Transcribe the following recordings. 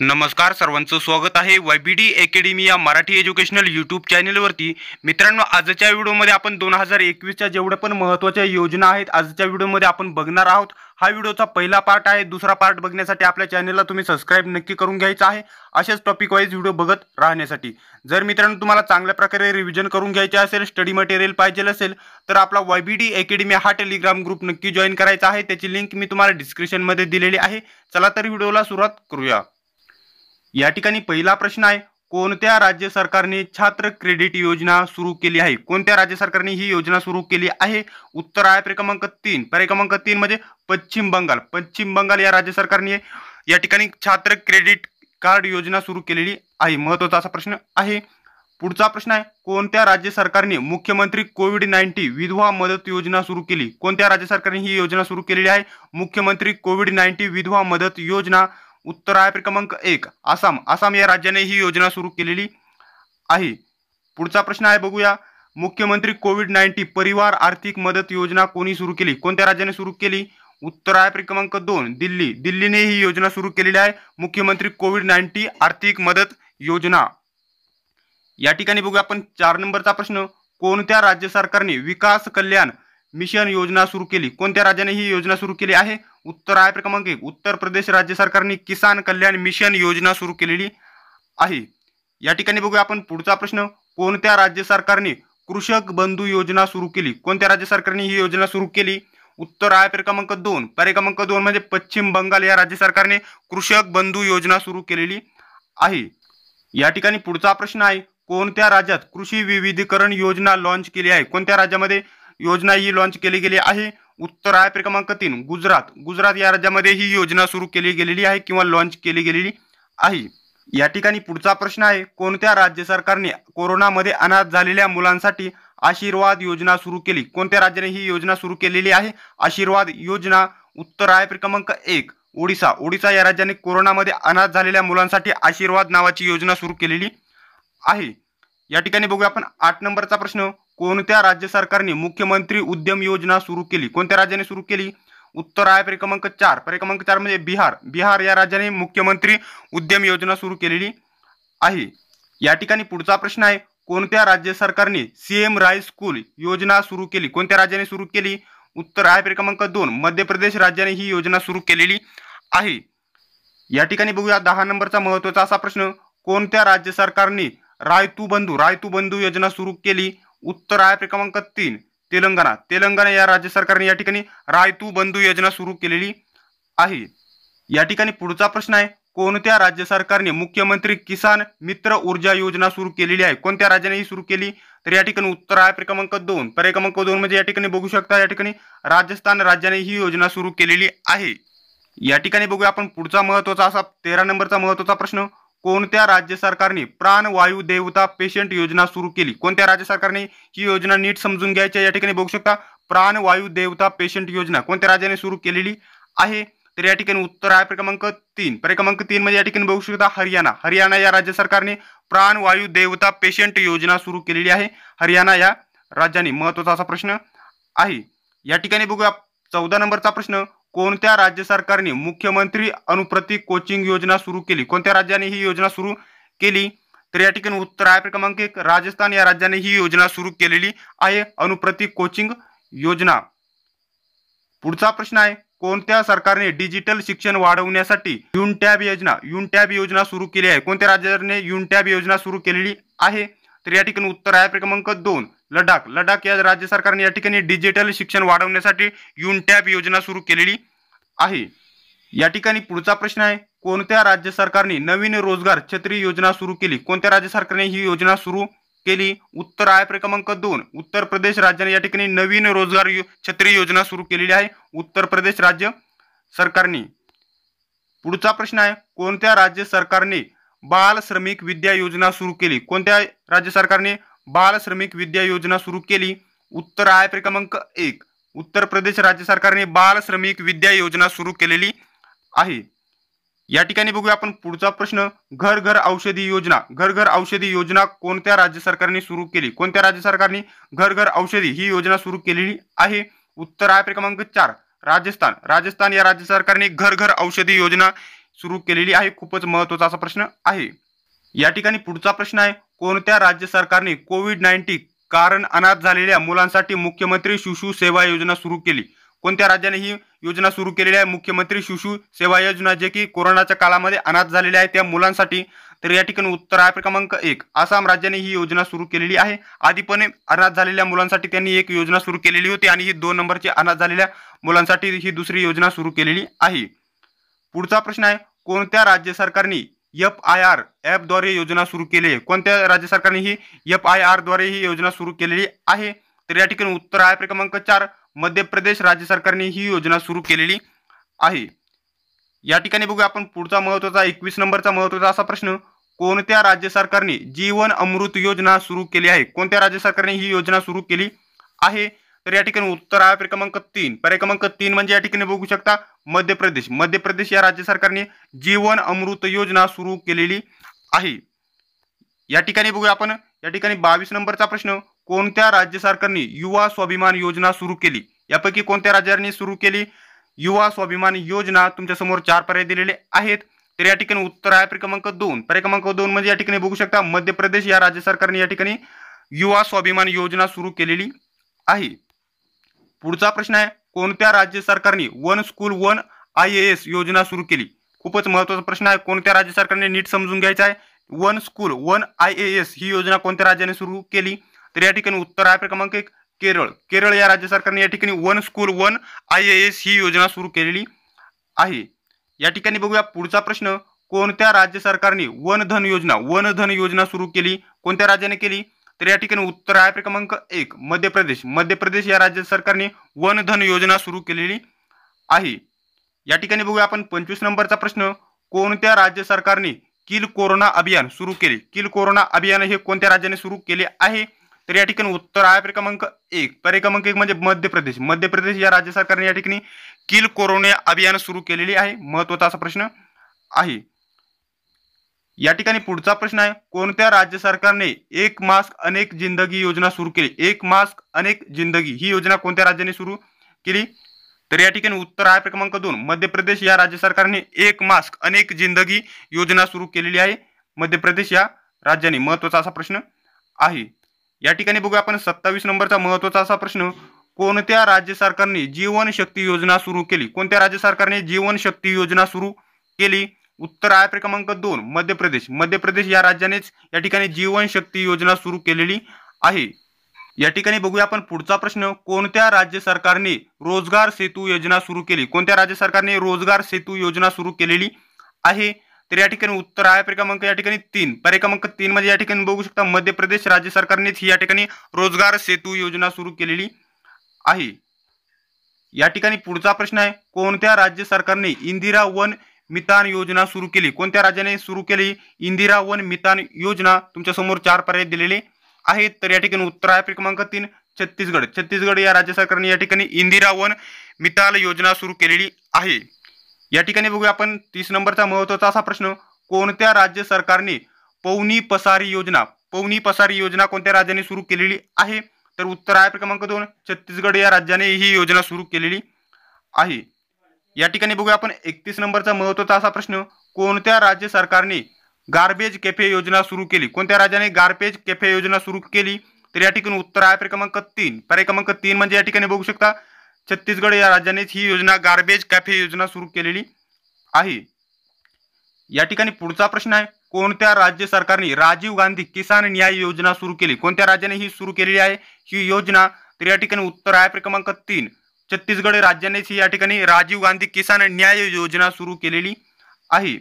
नमस्कार सर्वांचं स्वागत है वाई बी डी अकॅडमी या मराठी एज्युकेशनल यूट्यूब चैनल आज के वीडियो में अपन दोन हजार एकवीसच्या महत्वा योजना है आज आहेत वीडियो में आपण बघणार आहोत हा व्हिडिओचा पहला पार्ट है दूसरा पार्ट बघण्यासाठी आपल्या चॅनेलला तुम्हें सब्सक्राइब नक्की करून घ्यायचा आहे अशाच टॉपिक वाइज वीडियो बघत राहण्यासाठी जर मित्रांनो तुम्हारा चांगल प्रकार रिविजन करून घ्यायचे स्टडी मटेरियल पाजेल तो तर वाई बी डी एकेडमी हा टेलिग्राम ग्रुप नक्की जॉईन करायचा आहे त्याची लिंक मैं तुम्हारा डिस्क्रिप्शन में दिल्ली है चला तो वीडियोला सुरुआत करूया या ठिकाणी प्रश्न है को राज्य ने छात्र क्रेडिट योजना सुरू के लिए कोणत्या राज्य सरकारने ही योजना सुरू केली आहे उत्तर आहे पर्याय तीन पर्याय तीन म्हणजे पश्चिम बंगाल पश्चिम बंगाल या राज्य सरकारने या ठिकाणी छात्र क्रेडिट कार्ड योजना सुरू के आहे महत्वाचा प्रश्न है पुढचा प्रश्न है को राज्य सरकार ने मुख्यमंत्री कोविड नाईन्टी विधवा मदत योजना सुरू केली कोणत्या राज्य ने ही योजना सुरू केलेली आहे मुख्यमंत्री कोविड नाईन्टी विधवा मदत योजना उत्तर आहे क्रमांक एक आसाम आसाम या राज्याने ही योजना सुरू केलेली आहे पुढचा प्रश्न है बघूया मुख्यमंत्री कोविड नाइनटीन परिवार आर्थिक मदत योजना कोणी सुरू केली कोणत्या राज्याने सुरू केली उत्तर आहे क्रमांक दोन दिल्ली ने ही योजना सुरू के लिए मुख्यमंत्री कोविड नाइनटीन आर्थिक मदत योजना या ठिकाणी बघूया आपण चार नंबरचा प्रश्न को राज्य सरकार ने विकास कल्याण मिशन योजना सुरू केली कोणत्या राज्याने ही योजना सुरू के आहे उत्तर आहे क्रमांक एक उत्तर प्रदेश राज्य सरकार ने किसान कल्याण मिशन योजना सुरू के आहे या ठिकाणी प्रश्न को राज्य सरकार ने कृषक बंधु योजना सुरू के लिए राज्य सरकारने ही योजना सुरू के लिए उत्तर आहे क्रमांक दोन पर्याय क्रमांक दोन म्हणजे पश्चिम बंगाल या राज्य सरकार ने कृषक बंधु योजना सुरू के आहे प्रश्न है को राज्यात कृषि विविधीकरण योजना लॉन्च के लिए कोणत्या राज्यामध्ये योजना ही लॉन्च केली गेली आहे उत्तर आहे क्रमांक तीन गुजरात गुजरात या राज्यामध्ये ही योजना सुरू केली गेलेली आहे किंवा लॉन्च केली गेलेली आहे या ठिकाणी पुढचा प्रश्न आहे कोणत्या राज्य सरकारने कोरोनामध्ये अनाथ झालेल्या मुलांसाठी आशीर्वाद योजना सुरू केली कोणत्या राज्याने ही योजना सुरू केलेली आहे आशीर्वाद योजना उत्तर आहे क्रमांक एक ओडिसा ओडिसा या राज्याने कोरोनामध्ये अनाथ झालेल्या मुलांसाठी आशीर्वाद नावाची योजना सुरू केलेली आहे या ठिकाणी बघूया आपण आठ नंबरचा प्रश्न को राज्य सरकार ने मुख्यमंत्री उद्यम योजना सुरू केली कोणत्या राज्याने सुरू केली उत्तर है परिक्रमांक चार परिक्रमांक चार म्हणजे बिहार बिहार या राज्याने मुख्यमंत्री उद्यम योजना सुरू के आहे या ठिकाणी प्रश्न है को राज्य सरकार ने सीएम राय स्कूल योजना सुरू केली कोणत्या राज्याने सुरू केली उत्तर है परिक्रमांक दोन मध्य प्रदेश राज्याने ही योजना सुरू के आहे या ठिकाणी बघूया दहा नंबरचा महत्त्वाचा प्रश्न को राज्य सरकार ने रायतू बंधु रायतू बंधु योजना सुरू के लिए उत्तर आहे क्रमांक तीन तेलंगणा तेलंगणा या राज्य सरकार ने ठिकाणी रायतू बंधु योजना सुरू के आहे या ठिकाणी प्रश्न है को राज्य ने मुख्यमंत्री किसान मित्र ऊर्जा योजना सुरू के आहे कोणत्या राज्याने ही सुरू केली तर उत्तर आहे क्रमांक दोन पर क्रमांक दोन म्हणजे या शकता या ठिकाणी राजस्थान राज्याने ही योजना सुरू के आहे या ठिकाणी बघूया आपण पुढचा महत्वाचा असा तेरा प्रश्न को राज्य सरकार ने प्राणवायु देवता पेशंट योजना सुरू के लिए राज्य ने ही योजना नीट समजून घ्यायची या शकता प्राणवायू देवता पेशंट योजना कोणत्या राज्याने सुरू केलेली आहे तर या उत्तर है क्रमांक तीन क्रमांक तीन मध्ये या ठिकाणी शकता हरियाणा हरियाणा या राज्य ने प्राणवायु देवता पेशंट योजना सुरू के आहे हरियाणा या राज्य ने असा प्रश्न है या ठिकाणी बघूया चौदा नंबरचा प्रश्न कोणत्या राज्य ने मुख्यमंत्री अनुप्रती कोचिंग योजना सुरू के लिए राज्याने ही योजना सुरू के लिए या ठिकाणी उत्तर आहे क्रमांक एक राजस्थान या राज्याने ही योजना सुरू केलेली आहे अनुप्रती कोचिंग योजना पुढचा प्रश्न आहे कोणत्या सरकारने डिजिटल शिक्षण वाढवण्यासाठी युनटॅब योजना युनटॅब योजना सुरू केली आहे कोणत्या राज्याने युनटॅब योजना सुरू के आहे तो यह उत्तर है क्रमांक दोन लडाख लडाख या राज्य सरकार ने ठिकाणी डिजिटल शिक्षण वाढवण्यासाठी युनटॅप योजना सुरू केलेली आहे या प्रश्न है कोणत्या राज्य ने नवीन रोजगार छत्री योजना सुरू के लिए राज्य सरकारने ही योजना सुरू केली उत्तर आहे क्रमांक दोन उत्तर प्रदेश राज्य ने ठिकाणी नवीन रोजगार यो, छत्री योजना सुरू के लिए उत्तर प्रदेश राज्य सरकार ने पूछा प्रश्न है को राज्य सरकार ने बाल श्रमिक विद्या योजना सुरू के लिए राज्य सरकार ने बालश्रमिक विद्या योजना सुरू केली उत्तर आय क्रमांक एक उत्तर प्रदेश राज्य सरकारने बालश्रमिक विद्या योजना सुरू केलेली आहे या ठिकाणी बघूया आपण पुढचा प्रश्न घर घर औषधी योजना घर घर औषधी योजना कोणत्या राज्य सरकारने सुरू केली कोणत्या राज्य सरकारने घर घर औषधी ही योजना सुरू केलेली आहे उत्तर आहे क्रमांक चार राजस्थान राजस्थान या राज्य सरकारने घर घर औषधी योजना सुरू केलेली आहे खूपच महत्वाचा असा प्रश्न आहे या ठिकाणी पुढचा प्रश्न आहे कोणत्या राज्य सरकारने कोविड नाईन्टीन कारण अनाथ झालेल्या मुलांसाठी मुख्यमंत्री शिशु सेवा योजना सुरू केली कोणत्या राज्याने ही योजना सुरू केलेली आहे मुख्यमंत्री शिशु सेवा योजना जे की कोरोनाच्या काळामध्ये अनाथ झालेल्या आहे त्या मुलांसाठी तर या ठिकाणी उत्तर आहे क्रमांक एक आसाम राज्याने ही योजना सुरू केलेली आहे आधीपणे अनाथ झालेल्या मुलांसाठी त्यांनी एक योजना सुरू केलेली होती आणि ही दोन नंबरची अनाथ झालेल्या मुलांसाठी ही दुसरी योजना सुरू केलेली आहे पुढचा प्रश्न आहे कोणत्या राज्य सरकारने एफ आय आर ॲपद्वारे योजना सुरू केली आहे कोणत्या राज्य सरकारने ही एफ आय आरद्वारे ही योजना सुरू केलेली आहे तर या उत्तर आहे क्रमांक चार मध्य प्रदेश राज्य सरकार ने ही योजना सुरू के आहे या ठिकाणी बघूया आपण पुढचा महत्त्वाचा एकवीस नंबरचा प्रश्न को राज्य सरकार ने जीवन अमृत योजना सुरू के आहे कोणत्या राज्य ने ही योजना सुरू के लिए तर या उत्तर आहे पर्याय क्रमांक तीन पर्याय क्रमांक तीन म्हणजे या ठिकाणी शकता मध्य प्रदेश मध्य प्रदेश या राज्य सरकारने जीवन अमृत योजना सुरू के आहे या ठिकाणी बघूया आपण या ठिकाणी बावीस नंबरचा प्रश्न को राज्य सरकार ने युवा स्वाभिमान योजना सुरू के केली यापैकी कोणत्या राज्याने सुरू लिए युवा स्वाभिमान योजना तुम्हारे चार पर्याय दिलेले आहेत उत्तर आहे पर्याय क्रमांक दोन पर्याय क्रमांक दोन म्हणजे या ठिकाणी शकता मध्य प्रदेश या राज्य सरकार ने युवा स्वाभिमान योजना सुरू केलेली आहे पुढचा प्रश्न है कोणत्या राज्य ने वन स्कूल वन आय योजना सुरू के लिए खूब महत्त्वाचा प्रश्न है कोणत्या राज्य ने नीट समजून घ्यायचा आहे वन स्कूल वन आय ही योजना कोणत्या राज्याने सुरू के लिए उत्तर है क्रमांक एक केरल केरळ या राज्य सरकारने या ठिकाणी one school one I A ही योजना सुरू के आहे या ठिकाणी बघूया प्रश्न को राज्य सरकार ने वन धन योजना वन धन योजना सुरू केली कोणत्या राज्याने केली उत्तर है क्रमांक एक मध्य प्रदेश मध्य प्रदेश या राज्य वन धन योजना सुरू केलेली आहे या ठिकाणी बघूया आपण पंचवीस प्रश्न को राज्य सरकार ने किल कोरोना अभियान सुरू केले किल कोरोना अभियान हे कोणत्या राज्याने सुरू के आहे तर या ठिकाणी उत्तर आहे क्रमांक एक पर क्रमांक एक मध्य प्रदेश मध्य प्रदेश या राज्य सरकार ने ठिकाणी किल कोरोना अभियान सुरू के लिए महत्वाचा प्रश्न है या ठिकाणी पुढचा प्रश्न आहे कोणत्या राज्य सरकारने एक मास्क अनेक जिंदगी योजना सुरू केली एक मास्क अनेक जिंदगी ही योजना कोणत्या राज्याने सुरू केली तर या ठिकाणी उत्तर आहे क्रमांक दोन मध्य प्रदेश या राज्य सरकारने एक मास्क अनेक जिंदगी योजना सुरू केलेली आहे मध्य प्रदेश या राज्याने महत्वाचा असा प्रश्न आहे या ठिकाणी बघूया आपण सत्तावीस नंबरचा महत्वाचा असा प्रश्न कोणत्या राज्य सरकारने जीवन शक्ती योजना सुरू केली कोणत्या राज्य सरकारने जीवन शक्ती योजना सुरू केली उत्तर आफ्रिका क्रमांक दोन मध्य प्रदेश मध्य प्रदेश या राज्यानेच या ठिकाणी जीवनशक्ती योजना सुरू के आहे या ठिकाणी प्रश्न को राज्य सरकार ने रोजगार सेतु योजना सुरू के लिए राज्य सरकारने रोजगार सेतू योजना सुरू केलेली आहे तर या उत्तर आहे क्रमांक तीन पर्याय क्रमांक तीन मध्ये या ठिकाणी शकता मध्य प्रदेश राज्य सरकार ने रोजगार सेतु योजना सुरू के आहे प्रश्न है को राज्य सरकार ने इंदिरा वन मितान योजना सुरू केली कोणत्या राज्याने सुरू केली इंदिरा वन मितान योजना तुमच्या समोर चार पर्याय दिलेले आहेत तर या ठिकाणी उत्तर आहे क्रमांक तीन छत्तीसगड छत्तीसगड या राज्य सरकारने या ठिकाणी इंदिरा वन मिताल योजना सुरू केलेली आहे या ठिकाणी बघूया आपण तीस नंबरचा महत्त्वाचा असा प्रश्न कोणत्या राज्य सरकारने पवनी पसारी योजना पवनी पसारी योजना कोणत्या राज्याने सुरू केलेली आहे तर उत्तर आहे क्रमांक दोन छत्तीसगड या राज्याने ही योजना सुरू केलेली आहे या ठिकाणी एक नंबर एकतीस नंबरचा प्रश्न को राज्य सरकार ने गार्बेज कैफे योजना सुरू केली कोणत्या राज्याने गार्बेज कैफे योजना सुरू के लिए उत्तर है पर्याय क्रमांक तीन पर्याय क्रमांक तीन म्हणजे या ठिकाणी शकता छत्तीसगड या राज्यानेच ही योजना गार्बेज कॅफे योजना सुरू के आहे या ठिकाणी प्रश्न है को राज्य सरकार ने राजीव गांधी किसान न्याय योजना सुरू केली कोणत्या राज्याने ही सुरू के आहे योजना तो या ठिकाणी उत्तर आहे क्रमांक तीन छत्तीसगड राज्यानेच या ठिकाणी राजीव गांधी किसान न्याय योजना सुरू केलेली आहे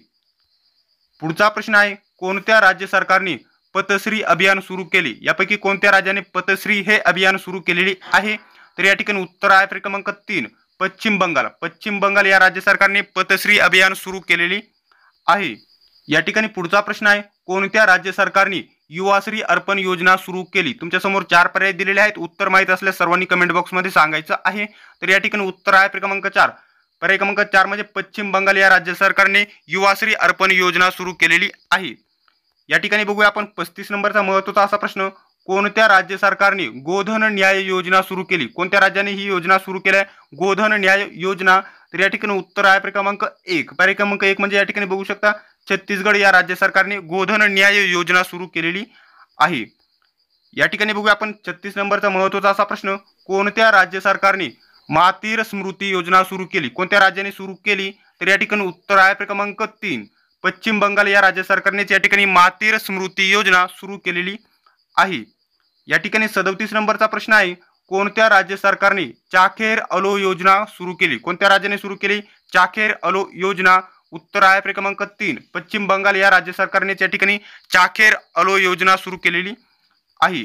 पुढचा प्रश्न आहे कोणत्या राज्य सरकारने पतश्री अभियान सुरू केले यापैकी कोणत्या राज्याने पतश्री हे अभियान सुरू केलेले आहे तर या ठिकाणी उत्तर आहे क्रमांक तीन पश्चिम बंगाल पश्चिम बंगाल या राज्य सरकारने पतश्री अभियान सुरू केलेली आहे या ठिकाणी पुढचा प्रश्न आहे कोणत्या राज्य सरकारने युवाश्री अर्पण योजना सुरू केली तुमच्यासमोर चार पर्याय उत्तर माहीत सर्वानी कमेंट बॉक्स मे आहे है या ठिकाणी उत्तर है क्रमांक चार पर्याय क्रमांक चार म्हणजे पश्चिम बंगाल या राज्य ने युवाश्री अर्पण योजना सुरू के आहे या पस्तीस नंबर का असा प्रश्न को राज्य सरकार ने गोधन न्याय योजना सुरू केली कोणत्या राज्याने ही योजना सुरू के गोधन न्याय योजना तर या उत्तर है क्रमांक एक पर क्रमांक एक म्हणजे शकता छत्तीसगड या राज्य सरकारने गोधन न्याय योजना सुरू केलेली आहे या ठिकाणी बघूया आपण छत्तीस नंबरचा महत्वाचा असा प्रश्न कोणत्या राज्य सरकारने मातीर स्मृती योजना सुरू केली कोणत्या राज्याने सुरू केली तर या ठिकाणी उत्तर आहे क्रमांक तीन पश्चिम बंगाल या राज्य सरकारनेच या ठिकाणी मातीर स्मृती योजना सुरू केलेली आहे या ठिकाणी सदोतीस नंबरचा प्रश्न आहे कोणत्या राज्य सरकारने चाखेर अलो योजना सुरू केली कोणत्या राज्याने सुरू केली चाखेर अलो योजना उत्तर आहे क्रमांक तीन पश्चिम बंगाल या राज्य सरकारने या ठिकाणी चाखेर अलो योजना सुरू केलेली आहे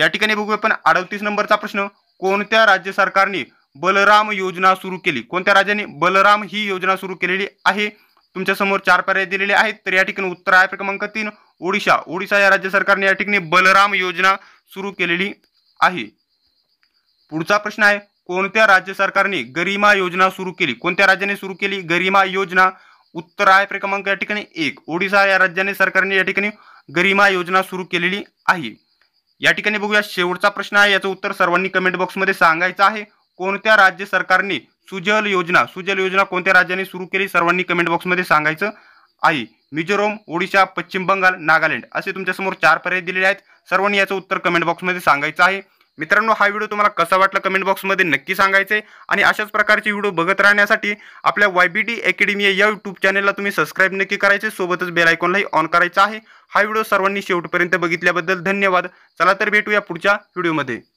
या ठिकाणी बघूया पण अडतीस नंबरचा प्रश्न कोणत्या राज्य सरकारने बलराम योजना सुरू केली कोणत्या राज्याने बलराम ही योजना सुरू केलेली आहे तुमच्या समोर चार पर्याय दिलेले आहेत तर या ठिकाणी उत्तर आहे क्रमांक तीन ओडिशा ओडिशा या राज्य सरकारने या ठिकाणी बलराम योजना सुरू केलेली आहे पुढचा प्रश्न आहे कोणत्या राज्य सरकारने गरिमा योजना सुरू केली कोणत्या राज्याने सुरू केली गरिमा योजना उत्तर आहे क्रमांक या ठिकाणी एक ओडिशा या राज्याने सरकारने या ठिकाणी गरिमा योजना सुरू केलेली आहे या ठिकाणी बघूया शेवटचा प्रश्न आहे याचं उत्तर सर्वांनी कमेंट बॉक्समध्ये सांगायचं आहे कोणत्या राज्य सरकारने सुजल योजना सुजल योजना कोणत्या राज्याने सुरू केली सर्वांनी कमेंट बॉक्समध्ये सांगायचं आहे मिझोरम ओडिशा पश्चिम बंगाल नागालँड असे तुमच्यासमोर चार पर्याय दिलेले आहेत सर्वांनी याचं उत्तर कमेंट बॉक्समध्ये सांगायचं आहे मित्रों हा व्हिडिओ तुम्हाला कसा वाटला कमेंट बॉक्स में नक्की सांगायचे आणि प्रकार प्रकारचे वीडियो बघत राहण्यासाठी अपने वाय बी डी अकॅडमी या यूट्यूब चॅनलला तुम्हें सब्सक्राइब नक्की करायचे सोबत बेल आयकॉनलाही ऑन करायचा आहे हा व्हिडिओ सर्वांनी शेवटपर्यंत बघितल्याबद्दल धन्यवाद चला भेटू पुढ़ वीडियो में